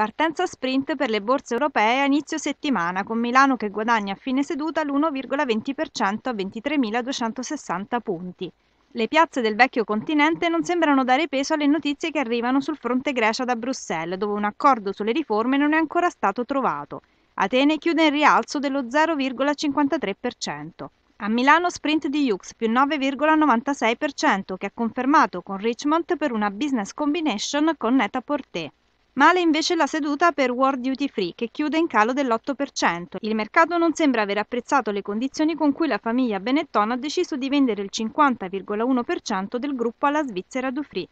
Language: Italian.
Partenza sprint per le borse europee a inizio settimana, con Milano che guadagna a fine seduta l'1,20% a 23.260 punti. Le piazze del vecchio continente non sembrano dare peso alle notizie che arrivano sul fronte Grecia da Bruxelles, dove un accordo sulle riforme non è ancora stato trovato. Atene chiude in rialzo dello 0,53%. A Milano sprint di Jux più 9,96% che ha confermato con Richmond per una business combination con Neta Porté. Male invece la seduta per World Duty Free, che chiude in calo dell'8%. Il mercato non sembra aver apprezzato le condizioni con cui la famiglia Benetton ha deciso di vendere il 50,1% del gruppo alla Svizzera Dufree.